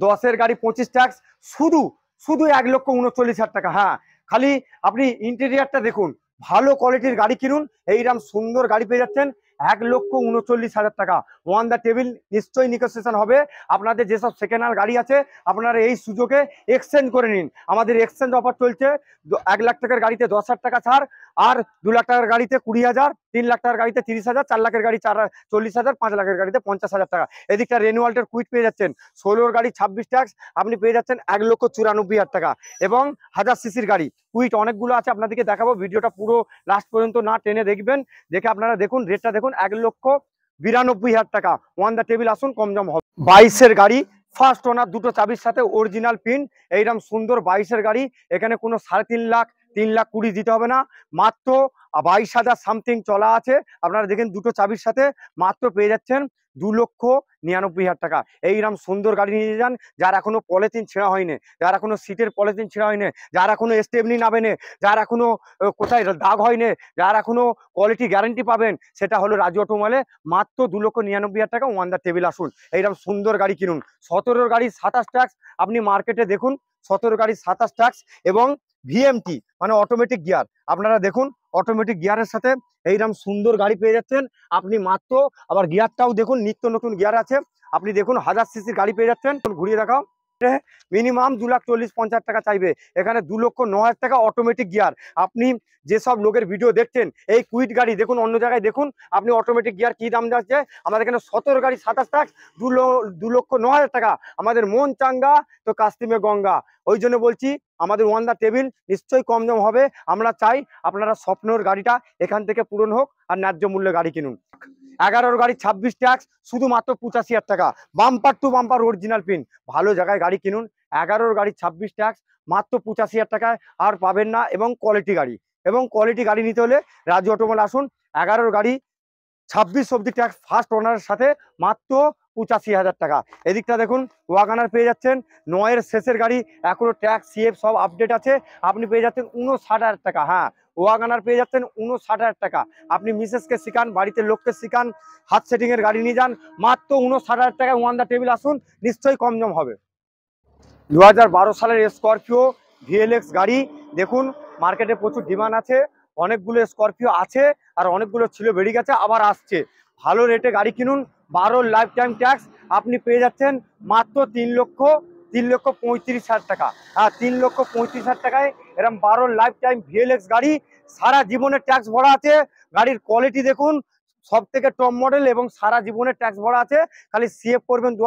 দশের গাড়ি পঁচিশ ট্যাক্স শুধু শুধু এক লক্ষ উনচল্লিশ হাজার টাকা হ্যাঁ খালি আপনি ইন্টেরিয়ারটা দেখুন ভালো কোয়ালিটির গাড়ি কিনুন এইরকম সুন্দর গাড়ি পেয়ে যাচ্ছেন এক লক্ষ উনচল্লিশ হাজার টাকা ওয়ান দ্য টেবিল নিশ্চয়ই নিকোসিয়েশন হবে আপনাদের যেসব সেকেন্ড হ্যান্ড গাড়ি আছে আপনারা এই সুযোগে এক্সচেঞ্জ করে নিন আমাদের এক্সচেঞ্জ অফার চলছে এক লাখ টাকার গাড়িতে দশ হাজার টাকা ছাড় আর দু লাখ টাকার গাড়িতে কুড়ি হাজার তিন লাখ টাকার গাড়িতে তিরিশ হাজার চার লাখের গাড়ি চার চল্লিশ হাজার পাঁচ লাখের গাড়িতে পঞ্চাশ হাজার টাকা এদিকটা রেনুয়াল্টের কুইট পেয়ে যাচ্ছেন ষোলোর গাড়ি ছাব্বিশ ট্যাক্স আপনি পেয়ে যাচ্ছেন এক লক্ষ চুরানব্বই হাজার টাকা এবং হাজার সিসির গাড়ি কুইট অনেকগুলো আছে আপনাদেরকে দেখাবো ভিডিওটা পুরো লাস্ট পর্যন্ত না টেনে দেখবেন দেখে আপনারা দেখুন রেটটা দেখুন এক লক্ষ বিরানব্বই হাজার টাকা ওয়ান দ্য টেবিল আসুন কম জম হবে বাইশের গাড়ি ফার্স্ট ওনার দুটো চাবির সাথে অরিজিনাল পিন এইরকম সুন্দর বাইশের গাড়ি এখানে কোনো সাড়ে তিন লাখ তিন লাখ কুড়ি দিতে হবে না মাত্র বাইশ হাজার সামথিং চলা আছে আপনারা দেখেন দুটো চাবির সাথে মাত্র পেয়ে যাচ্ছেন দু লক্ষ নিরানব্বই হাজার টাকা এইরকম সুন্দর গাড়ি নিয়ে যান যার এখনও পলিথিন ছেঁড়া হয়নি যার এখনও সিটের পলিথিন ছেঁড়া হয়নি যার এখনও স্টেপনি নাবেনে যার এখনও কোথায় দাগ হয়নি যার এখনও কোয়ালিটি গ্যারেন্টি পাবেন সেটা হলো রাজু অটোমলে মাত্র দু লক্ষ নিরানব্বই হাজার টাকা ওয়ান দ্য টেবিল আসুন এইরকম সুন্দর গাড়ি কিনুন সতেরোর গাড়ি সাতাশ ট্যাক্স আপনি মার্কেটে দেখুন সতেরো গাড়ি সাতাশ ট্যাক্স এবং ভিএমটি মানে অটোমেটিক গিয়ার আপনারা দেখুন অটোমেটিক গিয়ারের সাথে এইরকম সুন্দর গাড়ি পেয়ে যাচ্ছেন আপনি মাত্র আবার গিয়ারটাও দেখুন নিত্য নতুন গিয়ার আছে আপনি দেখুন হাজার সিসির গাড়ি পেয়ে যাচ্ছেন ঘুরিয়ে দেখাও মিনিমাম দু লাখ চল্লিশ পঞ্চাশ টাকা চাইবে এখানে দু লক্ষ ন হাজার টাকা অটোমেটিক গিয়ার আপনি যেসব লোকের ভিডিও দেখছেন এই কুইট গাড়ি দেখুন অন্য জায়গায় দেখুন আপনি অটোমেটিক গিয়ার কি দাম যাচ্ছে আমাদের এখানে সতেরো গাড়ি সাতাশ টাকা দু লক্ষ ন হাজার টাকা আমাদের মন চাঙ্গা তো কাস্তিমে গঙ্গা ওই জন্য বলছি আমাদের ওয়ান দা টেবিল নিশ্চয়ই কম দাম হবে আমরা চাই আপনারা স্বপ্নর গাড়িটা এখান থেকে পূরণ হোক আর ন্যায্য মূল্যে গাড়ি কিনুন এগারোর গাড়ি ছাব্বিশ ট্যাক্স শুধুমাত্র পঁচাশি হাজার টাকা bumper to bumper original paint ভালো জায়গায় গাড়ি কিনুন এগারোর গাড়ি ছাব্বিশ ট্যাক্স মাত্র পঁচাশি হাজার টাকায় আর পাবেন না এবং কোয়ালিটি গাড়ি এবং কোয়ালিটি গাড়ি নিতে হলে রাজু অটোমল আসুন এগারোর গাড়ি ছাব্বিশ অব্দি ট্যাক্স ফার্স্ট ওনারের সাথে মাত্র পঁচাশি হাজার টাকা এদিকটা দেখুন ওয়াগানার পেয়ে যাচ্ছেন নয়ের শেষের গাড়ি এখনও ট্যাক্স সিএফ সব আপডেট আছে আপনি পেয়ে যাচ্ছেন উনষাট হাজার টাকা হ্যাঁ ওয়াগানার পেয়ে যাচ্ছেন উনষাট হাজার টাকা আপনি মিসেসকে শিখান বাড়িতে লোককে শিখান হাত সেটিংয়ের গাড়ি নিয়ে যান মাত্র উনষাট হাজার টাকায় ওয়ান দা টেবিল আসুন নিশ্চয়ই কম জম হবে দু সালের স্করপিও ভিএলএক্স গাড়ি দেখুন মার্কেটে প্রচুর ডিমান্ড আছে অনেকগুলো স্করপিও আছে আর অনেকগুলো ছিল বেরিয়ে গেছে আবার আসছে ভালো রেটে গাড়ি কিনুন বারো লাইফ টাইম ট্যাক্স আপনি পেয়ে যাচ্ছেন মাত্র তিন লক্ষ তিন লক্ষ পঁয়ত্রিশ হাজার টাকা হ্যাঁ তিন লক্ষ পঁয়ত্রিশ হাজার টাকায় এরকম বারো লাইফ টাইম ভিএলএক্স গাড়ি সারা জীবনে ট্যাক্স ভরা আছে গাড়ির কোয়ালিটি দেখুন সব থেকে টপ মডেল এবং সারা জীবনে ট্যাক্স ভরা আছে খালি সিএফ করবেন দু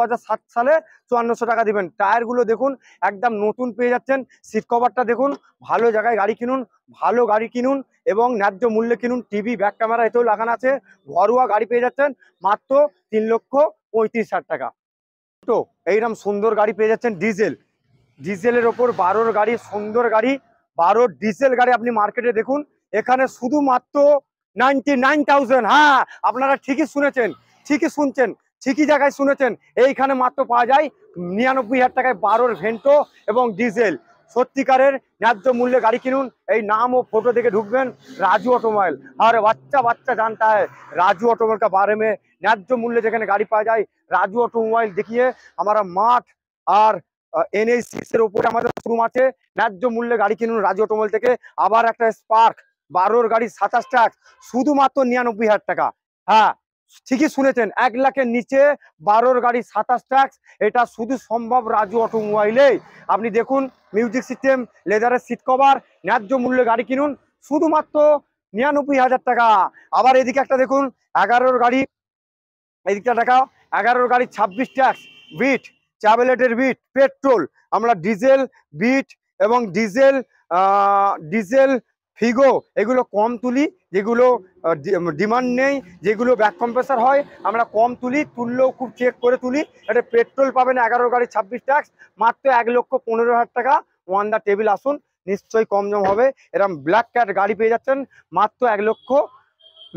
সালে চুয়ান্নশো টাকা দিবেন টায়ারগুলো দেখুন একদম নতুন পেয়ে যাচ্ছেন সিট কভারটা দেখুন ভালো জায়গায় গাড়ি কিনুন ভালো গাড়ি কিনুন এবং ন্যায্য মূল্যে কিনুন টিভি ব্যাক ক্যামেরা এতেও লাগানো আছে ঘরোয়া গাড়ি পেয়ে যাচ্ছেন মাত্র তিন লক্ষ পঁয়ত্রিশ হাজার টাকা তো এইরকম সুন্দর গাড়ি পেয়ে যাচ্ছেন ডিজেল ডিজেলের ওপর বারোর গাড়ি সুন্দর গাড়ি বারো ডিজেল গাড়ি আপনি মার্কেটে দেখুন এখানে শুধুমাত্র নাইনটি নাইন থাউজেন্ড হ্যাঁ আপনারা ঠিকই শুনেছেন ঠিকই শুনছেন ঠিকই জায়গায় শুনেছেন এইখানে মাত্র পাওয়া যায় নিরানব্বই হাজার টাকায় বারোর ভেন্টো এবং ডিজেল সত্যিকারের ন্যায্য মূল্যে গাড়ি কিনুন এই নাম ও ফটো দেখে ঢুকবেন রাজু অটোমোবাইল আর বাচ্চা বাচ্চা জানতে হয় রাজু অটোমোবাইল বারে মে ন্যায্য মূল্যে যেখানে গাড়ি পাওয়া যায় রাজু অটোমোবাইল দেখিয়ে আমরা মাঠ আর এনএইচ সিক্সের ওপরে আমাদের শোরুম আছে ন্যায্য মূল্যে গাড়ি কিনুন রাজি অটোমল থেকে আবার একটা স্পার্ক বারোর গাড়ি সাতাশ ট্যাক্স শুধুমাত্র নিরানব্বই হাজার টাকা হ্যাঁ ঠিকই শুনেছেন এক লাখের নিচে বারোর গাড়ি সাতাশ ট্যাক্স এটা শুধু সম্ভব রাজু অটোমোবাইলেই আপনি দেখুন মিউজিক সিস্টেম লেদারের সিট কভার ন্যায্য মূল্যে গাড়ি কিনুন শুধুমাত্র নিরানব্বই হাজার টাকা আবার এদিকে একটা দেখুন এগারোর গাড়ি এদিকটা টাকা এগারোর গাড়ি ছাব্বিশ ট্যাক্স বিট ট্যাবলেটের বিট পেট্রোল আমরা ডিজেল বিট এবং ডিজেল ডিজেল ফিগো এগুলো কম তুলি যেগুলো ডিমান্ড নেই যেগুলো ব্যাক কম্প্রেসার হয় আমরা কম তুলি তুললেও খুব চেক করে তুলি এটা পেট্রোল পাবেন এগারো গাড়ি ছাব্বিশ ট্যাক্স মাত্র এক লক্ষ পনেরো হাজার টাকা ওয়ান দা টেবিল আসুন নিশ্চয়ই কম জম হবে এরকম ব্ল্যাক ক্যাট গাড়ি পেয়ে যাচ্ছেন মাত্র এক লক্ষ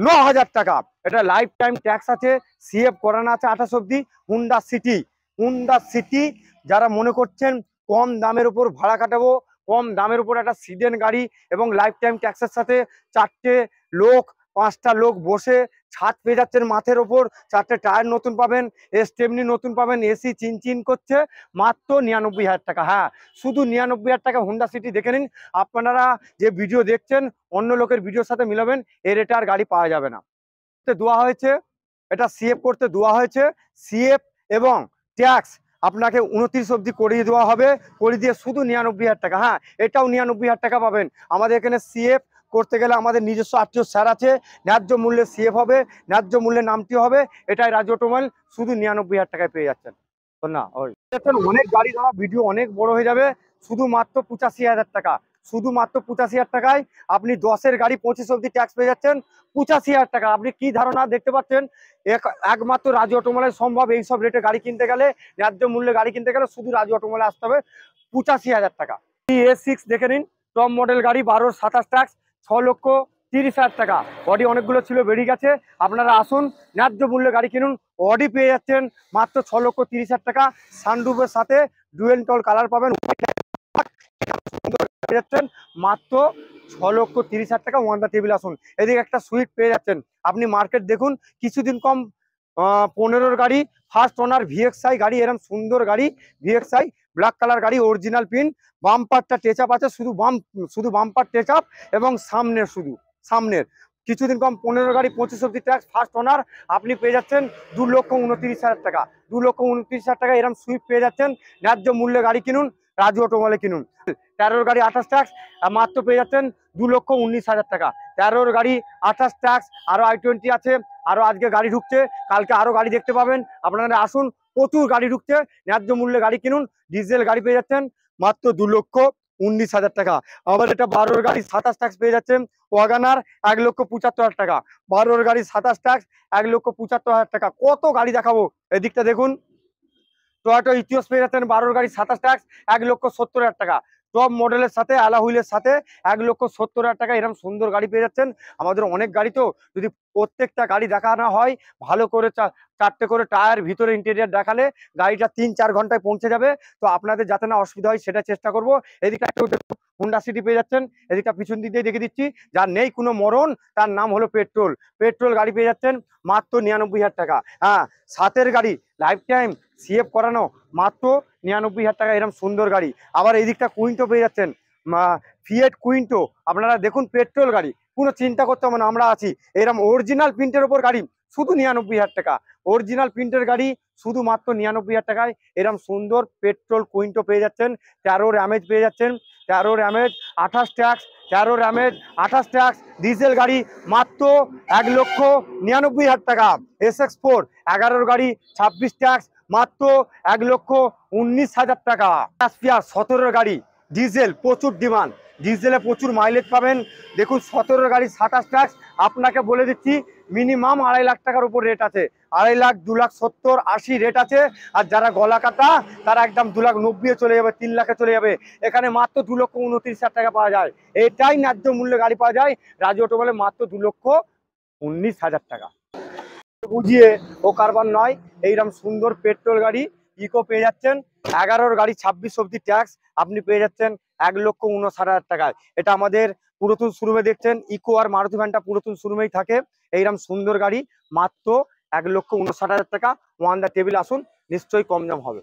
ন হাজার টাকা এটা লাইফ টাইম ট্যাক্স আছে সিএফ করানো আছে আঠাশ অব্দি হুন্ডা সিটি হুন্ডা সিটি যারা মনে করছেন কম দামের উপর ভাড়া কাটাবো কম দামের উপর একটা সিডেন গাড়ি এবং লাইফ টাইম ট্যাক্সের সাথে চারটে লোক পাঁচটা লোক বসে ছাদ পেয়ে যাচ্ছেন মাথের ওপর চারটে টায়ার নতুন পাবেন এস্টেমনি নতুন পাবেন এসি চিনচিন করছে মাত্র নিরানব্বই হাজার টাকা হ্যাঁ শুধু নিরানব্বই হাজার টাকা হোন্ডা সিটি দেখে নিন আপনারা যে ভিডিও দেখছেন অন্য লোকের ভিডিওর সাথে মিলাবেন এ রেটে আর গাড়ি পাওয়া যাবে না দেওয়া হয়েছে এটা সিএফ করতে দেওয়া হয়েছে সিএফ এবং ট্যাক্স আপনাকে উনত্রিশ অবধি করিয়ে দেওয়া হবে করিয়ে দিয়ে শুধু নিরানব্বই হাজার টাকা হ্যাঁ এটাও নিরানব্বই হাজার টাকা পাবেন আমাদের এখানে সিএফ করতে গেলে আমাদের নিজস্ব আত্মীয় স্যার আছে ন্যায্য মূল্যে সিএফ হবে ন্যায্য মূল্যে নামটি হবে এটাই রাজ্য টোমাইল শুধু নিরানব্বই হাজার টাকায় পেয়ে যাচ্ছেন না অনেক গাড়ি ধরা ভিডিও অনেক বড় হয়ে যাবে শুধুমাত্র পঁচাশি হাজার টাকা শুধুমাত্র পঁচাশি হাজার টাকায় আপনি দশের গাড়ি পঁচিশ অব্দি ট্যাক্স পেয়ে যাচ্ছেন পঁচাশি হাজার টাকা আপনি কি ধারণা দেখতে পাচ্ছেন একমাত্র রাজু অটোমেলায় সম্ভব এইসব রেটে গাড়ি কিনতে গেলে ন্যায্য মূল্যে গাড়ি কিনতে গেলে শুধু রাজু অটোমেলায় আসতে হবে পঁচাশি হাজার টাকা এ সিক্স দেখে নিন টপ মডেল গাড়ি বারোর সাতাশ ট্যাক্স ছ লক্ষ তিরিশ হাজার টাকা অডি অনেকগুলো ছিল বেরিয়ে গেছে আপনারা আসুন ন্যায্য মূল্যে গাড়ি কিনুন অডি পেয়ে যাচ্ছেন মাত্র ছ লক্ষ তিরিশ হাজার টাকা সানরুফের সাথে ডুয়েল টল কালার পাবেন পেয়ে যাচ্ছেন মাত্র ছ লক্ষ তিরিশ হাজার টাকা দা টেবিল আসুন এদিকে একটা সুইট পেয়ে যাচ্ছেন আপনি মার্কেট দেখুন কিছুদিন কম পনেরোর গাড়ি ফার্স্ট ওনার ভিএক্সআই গাড়ি এরম সুন্দর গাড়ি ভিএক্সআই ব্ল্যাক কালার গাড়ি অরিজিনাল পিন বাম্পারটা টেচাপ আছে শুধু বাম শুধু বাম্পার টেচাপ এবং সামনের শুধু সামনের কিছুদিন কম পনেরো গাড়ি পঁচিশ অব্দি ট্যাক্স ফার্স্ট ওনার আপনি পেয়ে যাচ্ছেন দু লক্ষ উনত্রিশ হাজার টাকা দু লক্ষ উনত্রিশ হাজার টাকা এরম সুইফট পেয়ে যাচ্ছেন ন্যায্য মূল্যে গাড়ি কিনুন রাজু অটোমলে কিনুন তেরোর গাড়ি আঠাশ ট্যাক্স মাত্র পেয়ে যাচ্ছেন দু লক্ষ উনিশ হাজার টাকা তেরোর গাড়ি আঠাশ ট্যাক্স আরও আই টোয়েন্টি আছে আরও আজকে গাড়ি ঢুকছে কালকে আরও গাড়ি দেখতে পাবেন আপনারা আসুন প্রচুর গাড়ি ঢুকছে ন্যায্য মূল্যে গাড়ি কিনুন ডিজেল গাড়ি পেয়ে যাচ্ছেন মাত্র দু লক্ষ উনিশ হাজার টাকা আবার এটা বারোর গাড়ি সাতাশ ট্যাক্স পেয়ে যাচ্ছেন ওয়াগানার এক লক্ষ পঁচাত্তর হাজার টাকা বারোর গাড়ি সাতাশ ট্যাক্স এক লক্ষ পঁচাত্তর হাজার টাকা কত গাড়ি দেখাবো এদিকটা দেখুন টয়োটো ইতিহাস পেয়ে যাচ্ছেন বারোর গাড়ি সাতাশ ট্যাক্স এক লক্ষ সত্তর হাজার টাকা টপ মডেলের সাথে অ্যালাহুইলের সাথে এক লক্ষ সত্তর হাজার টাকা এরকম সুন্দর গাড়ি পেয়ে যাচ্ছেন আমাদের অনেক গাড়ি তো যদি প্রত্যেকটা গাড়ি দেখানো হয় ভালো করে চারটে করে টায়ার ভিতরে ইন্টেরিয়ার দেখালে গাড়িটা তিন চার ঘন্টায় পৌঁছে যাবে তো আপনাদের যাতে না অসুবিধা হয় সেটা চেষ্টা করবো এদিকটা হুন্ডা সিটি পেয়ে যাচ্ছেন এদিকটা পিছন দিক দিয়ে দেখে দিচ্ছি যার নেই কোনো মরণ তার নাম হলো পেট্রোল পেট্রোল গাড়ি পেয়ে যাচ্ছেন মাত্র নিরানব্বই হাজার টাকা হ্যাঁ সাতের গাড়ি লাইফ টাইম সিএফ করানো মাত্র নিরানব্বই হাজার টাকা এরকম সুন্দর গাড়ি আবার এদিকটা কুইন্টো পেয়ে যাচ্ছেন ফিয়েট কুইন্টো আপনারা দেখুন পেট্রোল গাড়ি কোনো চিন্তা করতে হবে না আমরা আছি এরকম অরিজিনাল প্রিন্টের ওপর গাড়ি শুধু নিরানব্বই হাজার টাকা অরিজিনাল প্রিন্টের গাড়ি শুধুমাত্র নিরানব্বই হাজার টাকায় এরকম সুন্দর পেট্রোল কুইন্টো পেয়ে যাচ্ছেন তেরো র্যামেজ পেয়ে যাচ্ছেন তেরো র্যামেজ আঠাশ ট্যাক্স তেরো র্যামেজ আঠাশ ট্যাক্স ডিজেল গাড়ি মাত্র এক লক্ষ নিরানব্বই হাজার টাকা এস এক্স ফোর এগারোর গাড়ি ছাব্বিশ ট্যাক্স মাত্র এক লক্ষ উনিশ হাজার টাকা স্পিয়ার সতেরোর গাড়ি ডিজেল প্রচুর ডিমান্ড ডিজেলে প্রচুর মাইলেজ পাবেন দেখুন সতেরোর গাড়ি সাতাশ ট্যাক্স আপনাকে বলে দিচ্ছি মিনিমাম আড়াই লাখ টাকার উপর রেট আছে আড়াই লাখ দু লাখ সত্তর আশি রেট আছে আর যারা গলা কাটা তারা একদম দু লাখ নব্বই চলে যাবে তিন লাখে চলে যাবে এখানে মাত্র দু লক্ষ উনত্রিশ হাজার টাকা পাওয়া যায় এটাই ন্যায্য মূল্যে গাড়ি পাওয়া যায় রাজু অটো বলে মাত্র দু লক্ষ উনিশ হাজার টাকা বুঝিয়ে ও কারবার নয় এইরকম সুন্দর পেট্রোল গাড়ি ইকো পেয়ে যাচ্ছেন এগারোর গাড়ি ছাব্বিশ অব্দি ট্যাক্স আপনি পেয়ে যাচ্ছেন এক লক্ষ উনষাট হাজার টাকায় এটা আমাদের পুরাতন শুরুমে দেখছেন ইকো আর মারুতি ভ্যানটা পুরাতন শুরুমেই থাকে এইরকম সুন্দর গাড়ি মাত্র এক লক্ষ উনষাট হাজার টাকা ওয়ান দা টেবিল আসুন নিশ্চয়ই কম দাম হবে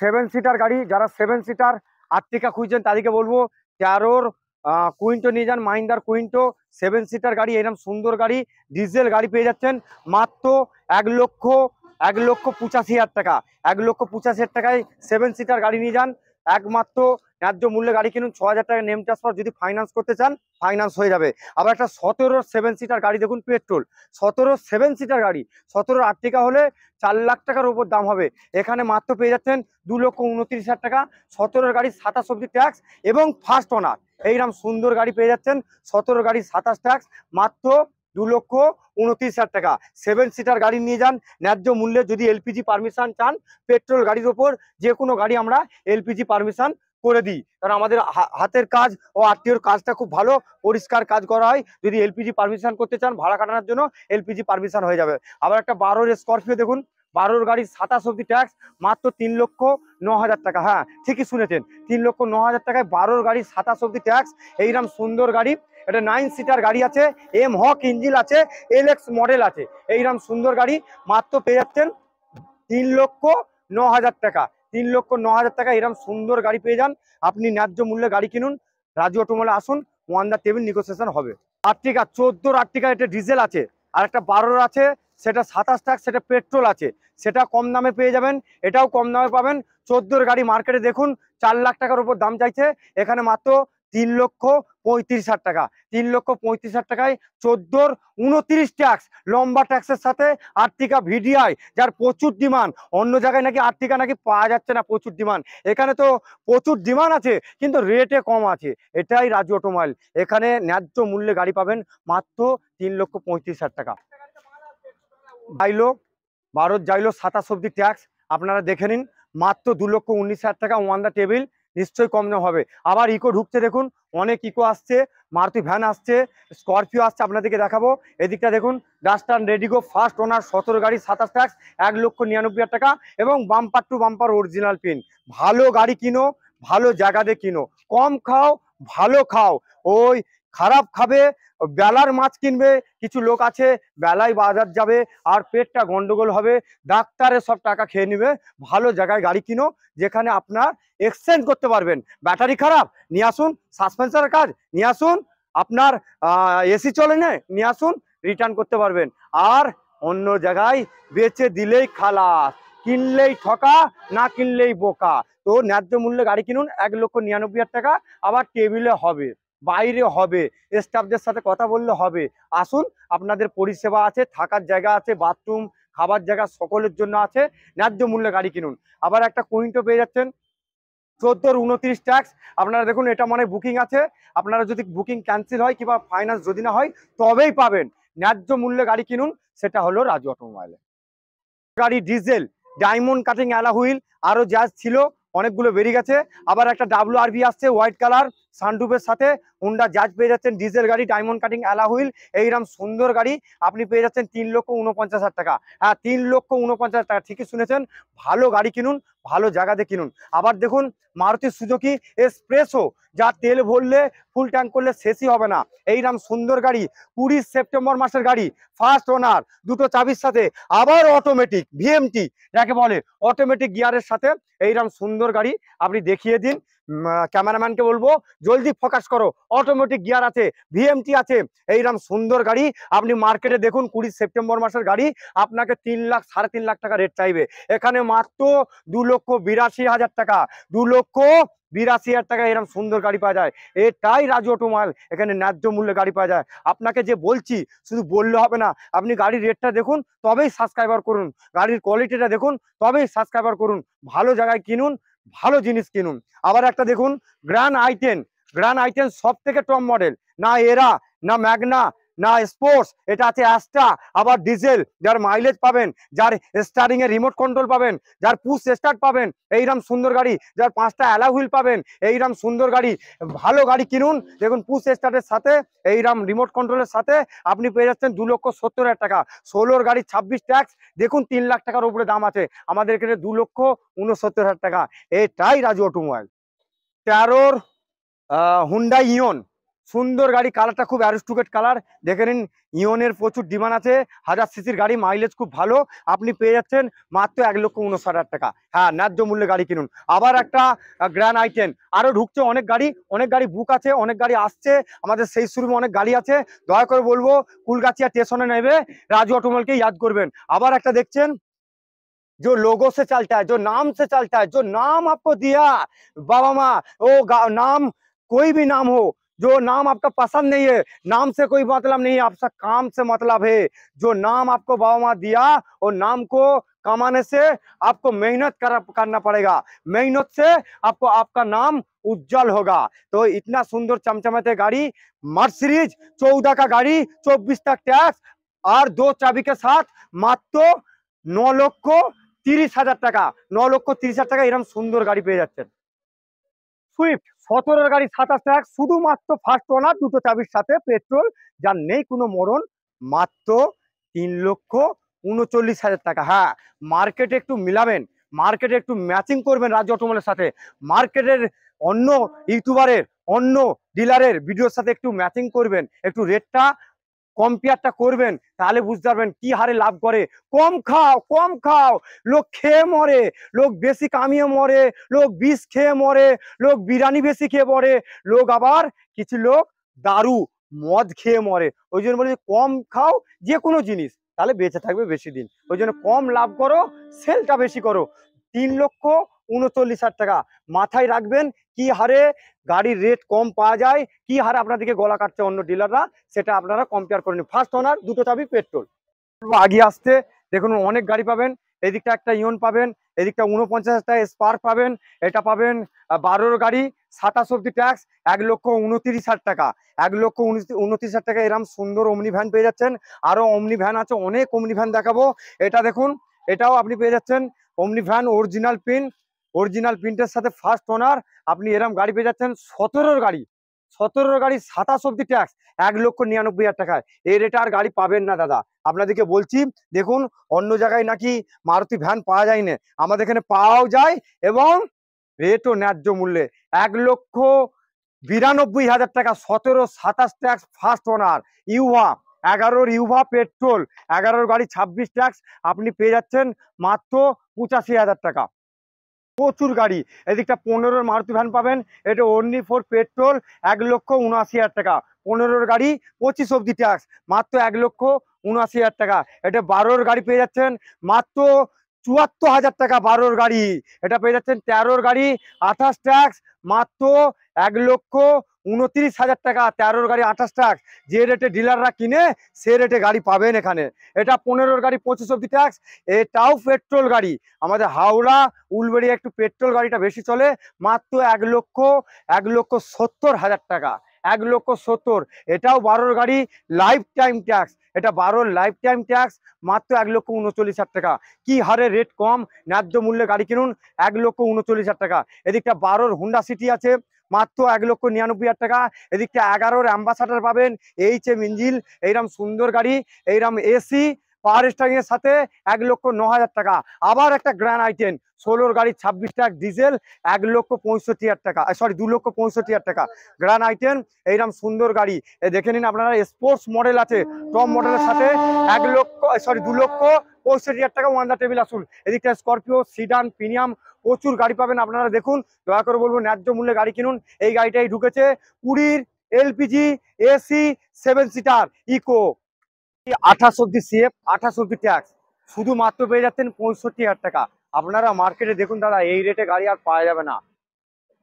সেভেন সিটার গাড়ি যারা সেভেন সিটার আর্থিকা খুঁজছেন তাদেরকে বলবো তেরোর কুইন্টো নিয়ে যান মাইন্দার কুইন্টো সেভেন সিটার গাড়ি এরকম সুন্দর গাড়ি ডিজেল গাড়ি পেয়ে যাচ্ছেন মাত্র এক লক্ষ এক লক্ষ পঁচাশি হাজার টাকা এক লক্ষ পঁচাশি হাজার টাকায় সেভেন সিটার গাড়ি নিয়ে যান একমাত্র ন্যায্য মূল্যে গাড়ি কিনুন ছ হাজার টাকা নেম ট্রান্সফার যদি ফাইন্যান্স করতে চান ফাইন্যান্স হয়ে যাবে আবার একটা সতেরো সেভেন সিটার গাড়ি দেখুন পেট্রোল সতেরো সেভেন সিটার গাড়ি সতেরো আট টিকা হলে চার লাখ টাকার উপর দাম হবে এখানে মাত্র পেয়ে যাচ্ছেন দু লক্ষ উনত্রিশ হাজার টাকা সতেরোর গাড়ি সাতাশ অব্দি ট্যাক্স এবং ফার্স্ট অনার এইরকম সুন্দর গাড়ি পেয়ে যাচ্ছেন সতেরো গাড়ি সাতাশ ট্যাক্স মাত্র দু লক্ষ উনত্রিশ হাজার টাকা সেভেন সিটার গাড়ি নিয়ে যান ন্যায্য মূল্যে যদি এলপিজি পারমিশন চান পেট্রোল গাড়ির ওপর যে কোনো গাড়ি আমরা এলপিজি পারমিশন করে দিই কারণ আমাদের হাতের কাজ ও আত্মীয়র কাজটা খুব ভালো পরিষ্কার কাজ করা হয় যদি এলপিজি পারমিশন করতে চান ভাড়া কাটানোর জন্য এলপিজি পারমিশন হয়ে যাবে আবার একটা বারোর স্করপিও দেখুন বারোর গাড়ির সাতাশ অব্দি ট্যাক্স মাত্র তিন লক্ষ ন হাজার টাকা হ্যাঁ ঠিকই শুনেছেন তিন লক্ষ ন হাজার টাকায় বারোর গাড়ির সাতাশ অব্দি ট্যাক্স এইরকম সুন্দর গাড়ি এটা নাইন সিটার গাড়ি আছে এম হক ইঞ্জিল আছে এল এক্স মডেল আছে এইরকম সুন্দর গাড়ি মাত্র পেয়ে যাচ্ছেন তিন লক্ষ ন হাজার টাকা তিন লক্ষ ন হাজার টাকা এরকম সুন্দর গাড়ি পেয়ে যান আপনি ন্যায্য মূল্যে গাড়ি কিনুন রাজু অটোমলে আসুন ওয়ান দা টেবিল নিগোসিয়েশন হবে আর্টিকা চোদ্দোর আর্টিকা এটা ডিজেল আছে আর একটা বারোর আছে সেটা সাতাশ টাক সেটা পেট্রোল আছে সেটা কম দামে পেয়ে যাবেন এটাও কম দামে পাবেন চোদ্দোর গাড়ি মার্কেটে দেখুন চার লাখ টাকার উপর দাম চাইছে এখানে মাত্র তিন লক্ষ পঁয়ত্রিশ হাজার টাকা তিন লক্ষ পঁয়ত্রিশ হাজার টাকায় চোদ্দোর উনত্রিশ ট্যাক্স লম্বা ট্যাক্সের সাথে আর্থিকা ভিডিআই যার প্রচুর ডিমান্ড অন্য জায়গায় নাকি আর্থিকা নাকি পাওয়া যাচ্ছে না প্রচুর ডিমান্ড এখানে তো প্রচুর ডিমান্ড আছে কিন্তু রেটে কম আছে এটাই রাজু অটোমোবাইল এখানে ন্যায্য মূল্যে গাড়ি পাবেন মাত্র তিন লক্ষ পঁয়ত্রিশ হাজার টাকা যাইলো ভারত যাইলো সাতাশ অব্দি ট্যাক্স আপনারা দেখে নিন মাত্র দু লক্ষ উনিশ হাজার টাকা ওয়ান দ্য টেবিল নিশ্চয়ই কম দাম হবে আবার ইকো ঢুকছে দেখুন অনেক ইকো আসছে মারুতি ভ্যান আসছে স্করপিও আসছে আপনাদেরকে দেখাবো এদিকটা দেখুন ডাস্টার রেডিগো ফার্স্ট ওনার সতেরো গাড়ি সাতাশ ট্যাক্স এক লক্ষ নিরানব্বই হাজার টাকা এবং bumper to bumper original paint ভালো গাড়ি কিনো ভালো জায়গাতে কিনো কম খাও ভালো খাও ওই খারাপ খাবে বেলার মাছ কিনবে কিছু লোক আছে বেলায় বাজার যাবে আর পেটটা গন্ডগোল হবে ডাক্তারে সব টাকা খেয়ে নেবে ভালো জায়গায় গাড়ি কিনো যেখানে আপনার এক্সচেঞ্জ করতে পারবেন ব্যাটারি খারাপ নিয়ে আসুন সাসপেন্সারের কাজ নিয়ে আসুন আপনার এসি চলে না নিয়ে আসুন রিটার্ন করতে পারবেন আর অন্য জায়গায় বেচে দিলেই খালাস কিনলেই ঠকা না কিনলেই বোকা তো ন্যায্য মূল্যে গাড়ি কিনুন এক লক্ষ নিরানব্বই হাজার টাকা আবার টেবিলে হবে বাইরে হবে স্টাফদের সাথে কথা বললে হবে আসুন আপনাদের পরিষেবা আছে থাকার জায়গা আছে বাথরুম খাবার জায়গা সকলের জন্য আছে ন্যায্য মূল্যে গাড়ি কিনুন আবার একটা কুইন্টো পেয়ে যাচ্ছেন চোদ্দোর উনত্রিশ ট্যাক্স আপনারা দেখুন এটা মানে বুকিং আছে আপনারা যদি বুকিং ক্যান্সেল হয় কিংবা ফাইন্যান্স যদি না হয় তবেই পাবেন ন্যায্য মূল্যে গাড়ি কিনুন সেটা হলো রাজু অটোমোবাইলে গাড়ি diesel diamond cutting alloy wheel আরও জাজ ছিল অনেকগুলো বেরিয়ে গেছে আবার একটা ডাব্লু আসছে হোয়াইট কালার সানডুপের সাথে হুন্ডা জাজ পেয়ে যাচ্ছেন ডিজেল গাড়ি ডায়মন্ড কাটিং অ্যালাহুইল এইরকম সুন্দর গাড়ি আপনি পেয়ে যাচ্ছেন তিন লক্ষ উনপঞ্চাশ হাজার টাকা হ্যাঁ তিন লক্ষ উনপঞ্চাশ টাকা ঠিকই শুনেছেন ভালো গাড়ি কিনুন ভালো জায়গাতে কিনুন আবার দেখুন মারুতি সুজুকি এক্সপ্রেসও যা তেল ভরলে ফুল ট্যাঙ্ক করলে শেষই হবে না এইরকম সুন্দর গাড়ি কুড়ি সেপ্টেম্বর মাসের গাড়ি ফার্স্ট ওনার দুটো চাবির সাথে আবার অটোমেটিক ভিএমটি যাকে বলে অটোমেটিক গিয়ারের সাথে এইরকম সুন্দর গাড়ি আপনি দেখিয়ে দিন ক্যামেরাম্যানকে বলবো জলদি ফোকাস করো অটোমেটিক গিয়ার আছে ভিএমটি আছে এইরকম সুন্দর গাড়ি আপনি মার্কেটে দেখুন কুড়ি সেপ্টেম্বর মাসের গাড়ি আপনাকে তিন লাখ সাড়ে তিন লাখ টাকা রেট চাইবে এখানে মাত্র দু লক্ষ বিরাশি হাজার টাকা দু লক্ষ বিরাশি হাজার টাকা এরকম সুন্দর গাড়ি পাওয়া যায় এটাই রাজু অটোমাইল এখানে ন্যায্য মূল্যে গাড়ি পাওয়া যায় আপনাকে যে বলছি শুধু বললে হবে না আপনি গাড়ির রেটটা দেখুন তবেই সাবস্ক্রাইবার করুন গাড়ির কোয়ালিটিটা দেখুন তবেই সাবস্ক্রাইবার করুন ভালো জায়গায় কিনুন ভালো জিনিস কিনুন আবার একটা দেখুন গ্র্যান্ড আইটেন গ্র্যান্ড আইটেন সব থেকে টপ মডেল না এরা না ম্যাগনা না স্পোর্টস এটা আছে অ্যাস্টা আবার ডিজেল যার মাইলেজ পাবেন যার স্টারিংয়ে রিমোট কন্ট্রোল পাবেন যার পুশ স্টার্ট পাবেন এইরম সুন্দর গাড়ি যার পাঁচটা হুইল পাবেন এইরম সুন্দর গাড়ি ভালো গাড়ি কিনুন দেখুন পুশ স্টার্টের সাথে এইরম রিমোট কন্ট্রোলের সাথে আপনি পেয়ে যাচ্ছেন দু লক্ষ সত্তর হাজার টাকা ষোলোর গাড়ি ছাব্বিশ ট্যাক্স দেখুন তিন লাখ টাকার উপরে দাম আছে আমাদের এখানে দু লক্ষ উনসত্তর হাজার টাকা এটাই রাজু অটোমোবাইল তেরোর হুন্ডাই ইয়ন সুন্দর গাড়ি কালারটা খুব অ্যারোস্টুকেট কালার দেখে নিন ইওনের প্রচুর ডিমান্ড আছে হাজার সিসির গাড়ি মাইলেজ খুব ভালো আপনি পেয়ে যাচ্ছেন মাত্র এক লক্ষ উনষাট হাজার টাকা হ্যাঁ ন্যায্য মূল্যে গাড়ি কিনুন আবার একটা গ্র্যান্ড আইটেন আরও ঢুকছে অনেক গাড়ি অনেক গাড়ি বুক আছে অনেক গাড়ি আসছে আমাদের সেই শোরুমে অনেক গাড়ি আছে দয়া করে বলবো কুলগাছিয়া স্টেশনে নেবে রাজু অটোমলকে ইয়াদ করবেন আবার একটা দেখছেন যে লোগো সে चलता হয় যে নাম সে चलता হয় যে নাম আপ দিয়া বাবা মা ও নাম কই নাম नाम जो नाम आपका पसंद नहीं है नाम से कोई मतलब नहीं है आपका काम से मतलब है जो नाम आपको बाबा माँ दिया और नाम को कमाने से आपको मेहनत कर, करना पड़ेगा मेहनत से आपको आपका नाम उज्जवल होगा तो इतना सुंदर चमचमाते गाड़ी मर्सरीज चौदह का गाड़ी चौबीस तक टैक्स और दो चाबी के साथ मात्र नौ लक्ष हजार হাজার नौ ন को तीस हजार टाइम सुंदर गाड़ी पे পেয়ে যাচ্ছেন সুইফট সতেরোর গাড়ি সাতাশ ট্রাক শুধুমাত্র ফার্স্ট ওনার দুটো চাবির সাথে পেট্রোল যার নেই কোনো মরণ মাত্র তিন লক্ষ উনচল্লিশ হাজার টাকা হ্যাঁ মার্কেটে একটু মিলাবেন মার্কেটে একটু ম্যাচিং করবেন রাজ্য অটোমোলের সাথে মার্কেটের অন্য ইউটিউবারের অন্য ডিলারের ভিডিওর সাথে একটু ম্যাচিং করবেন একটু রেটটা কম্পেয়ারটা করবেন তাহলে বুঝতে পারবেন কি হারে লাভ করে কম খাও কম খাও লোক খেয়ে মরে লোক বেশি কামিয়ে মরে লোক বিষ খেয়ে মরে লোক বিরিয়ানি বেশি খেয়ে মরে লোক আবার কিছু লোক দারু মদ খেয়ে মরে ওই জন্য বলি কম খাও যে কোনো জিনিস তাহলে বেঁচে থাকবে বেশি দিন ওই জন্য কম লাভ করো সেলটা বেশি করো তিন লক্ষ উনচল্লিশ হাজার টাকা মাথায় রাখবেন কি হারে গাড়ির রেট কম পাওয়া যায় কি হারে আপনাদেরকে গলা কাটছে অন্য ডিলাররা সেটা আপনারা কম্পেয়ার করে নিন ফার্স্ট ওনার দুটো চাবি পেট্রোল আগে আসতে দেখুন অনেক গাড়ি পাবেন এদিকটা একটা ইয়ন পাবেন এদিকটা উনপঞ্চাশটা স্পার্ক পাবেন এটা পাবেন বারোর গাড়ি সাতাশ অব্দি ট্যাক্স এক লক্ষ উনত্রিশ হাজার টাকা এক লক্ষ উনত্রিশ হাজার টাকা এরম সুন্দর অমনি ভ্যান পেয়ে যাচ্ছেন আরও অমনি ভ্যান আছে অনেক অমনি ভ্যান দেখাবো এটা দেখুন এটাও আপনি পেয়ে যাচ্ছেন অমনি ভ্যান অরিজিনাল পিন অরিজিনাল প্রিন্টের সাথে ফার্স্ট ওনার আপনি এরম গাড়ি পেয়ে যাচ্ছেন সতেরোর গাড়ি সতেরোর গাড়ি সাতাশ অব্দি ট্যাক্স এক লক্ষ নিরানব্বই হাজার টাকায় এই রেটে আর গাড়ি পাবেন না দাদা আপনাদেরকে বলছি দেখুন অন্য জায়গায় নাকি মারুতি ভ্যান পাওয়া যায় না আমাদের এখানে পাওয়াও যায় এবং রেটও ন্যায্য মূল্যে এক লক্ষ বিরানব্বই হাজার টাকা সতেরো সাতাশ ট্যাক্স ফার্স্ট ওনার ইউহা এগারোর ইউভা পেট্রোল এগারোর গাড়ি ছাব্বিশ ট্যাক্স আপনি পেয়ে যাচ্ছেন মাত্র পঁচাশি হাজার টাকা প্রচুর গাড়ি এদিকটা পনেরোর মারুতি ভ্যান পাবেন এটা অনলি ফোর পেট্রোল এক লক্ষ উনআশি হাজার টাকা পনেরোর গাড়ি পঁচিশ অব্দি ট্যাক্স মাত্র এক লক্ষ উনআশি হাজার টাকা এটা বারোর গাড়ি পেয়ে যাচ্ছেন মাত্র চুয়াত্তর হাজার টাকা বারোর গাড়ি এটা পেয়ে যাচ্ছেন তেরোর গাড়ি আঠাশ ট্যাক্স মাত্র এক লক্ষ উনত্রিশ হাজার টাকা তেরোর গাড়ি আঠাশ ট্যাক্স যে রেটে ডিলাররা কিনে সে রেটে গাড়ি পাবেন এখানে এটা পনেরোর গাড়ি পঁচিশ অব্দি ট্যাক্স এটাও পেট্রোল গাড়ি আমাদের হাওড়া উলবেড়িয়া একটু পেট্রোল গাড়িটা বেশি চলে মাত্র এক লক্ষ এক লক্ষ সত্তর হাজার টাকা এক লক্ষ সত্তর এটাও বারোর গাড়ি লাইফ টাইম ট্যাক্স এটা বারোর লাইফ টাইম ট্যাক্স মাত্র এক লক্ষ উনচল্লিশ হাজার টাকা কি হারে রেট কম ন্যায্য মূল্যে গাড়ি কিনুন এক লক্ষ উনচল্লিশ হাজার টাকা এদিকটা বারোর হুন্ডা সিটি আছে মাত্র এক লক্ষ নিরানব্বই হাজার টাকা এদিকটা এগারোর অ্যাম্বাসাডার পাবেন এইচ এম ইঞ্জিল এইরম সুন্দর গাড়ি এইরম এসি পাওয়ার এর সাথে এক লক্ষ ন হাজার টাকা আবার একটা গ্র্যান্ড আইটেন ষোলোর গাড়ি ছাব্বিশ টাকা ডিজেল এক লক্ষ পঁয়ষট্টি হাজার টাকা সরি দু লক্ষ পঁয়ষট্টি হাজার টাকা গ্র্যান্ড আইটেন এইরম সুন্দর গাড়ি দেখে নিন আপনারা স্পোর্টস মডেল আছে টপ মডেলের সাথে এক লক্ষ সরি দু লক্ষ পঁয়ষট্টি হাজার টাকা ওয়ান দা টেবিল আসুন এদিকটা স্করপিও সিডান প্রিমিয়াম প্রচুর গাড়ি পাবেন আপনারা দেখুন দয়া করে বলবো ন্যায্য মূল্যে গাড়ি কিনুন এই গাড়িটাই ঢুকেছে কুড়ির LPG AC seven seater Eeco আঠাশ অব্দি সিএফ আঠাশ অব্দি ট্যাক্স শুধুমাত্র পেয়ে যাচ্ছেন পঁয়ষট্টি হাজার টাকা আপনারা মার্কেটে দেখুন দাদা এই রেটে গাড়ি আর পাওয়া যাবে না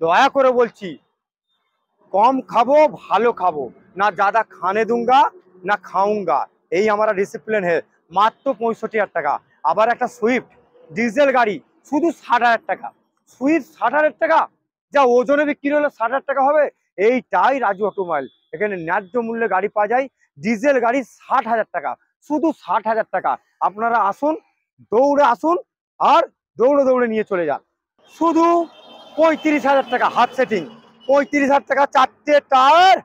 দয়া করে বলছি কম খাবো ভালো খাবো না দাদা খানে দুঙ্গা না খাউঙ্গা এই আমার ডিসিপ্লিন হে মাত্র পঁয়ষট্টি হাজার টাকা আবার একটা সুইফট ডিজেল গাড়ি শুধু ষাট হাজার টাকা সুইফট ষাট হাজার টাকা যা ওজনে বিক্রি হলে ষাট হাজার টাকা হবে এইটাই রাজু অটোমোবাইল এখানে ন্যায্য মূল্যে গাড়ি পাওয়া যায় ডিজেল গাড়ি ষাট হাজার টাকা শুধু ষাট হাজার টাকা আপনারা আসুন দৌড়ে আসুন আর দৌড়ে দৌড়ে নিয়ে চলে যান শুধু পঁয়ত্রিশ হাজার টাকা হাত সেটিং পঁয়ত্রিশ হাজার টাকা চারটে টায়ার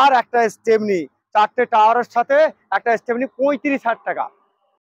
আর একটা স্টেপনি চারটে টাওয়ারের সাথে একটা স্টেপনি পঁয়ত্রিশ হাজার টাকা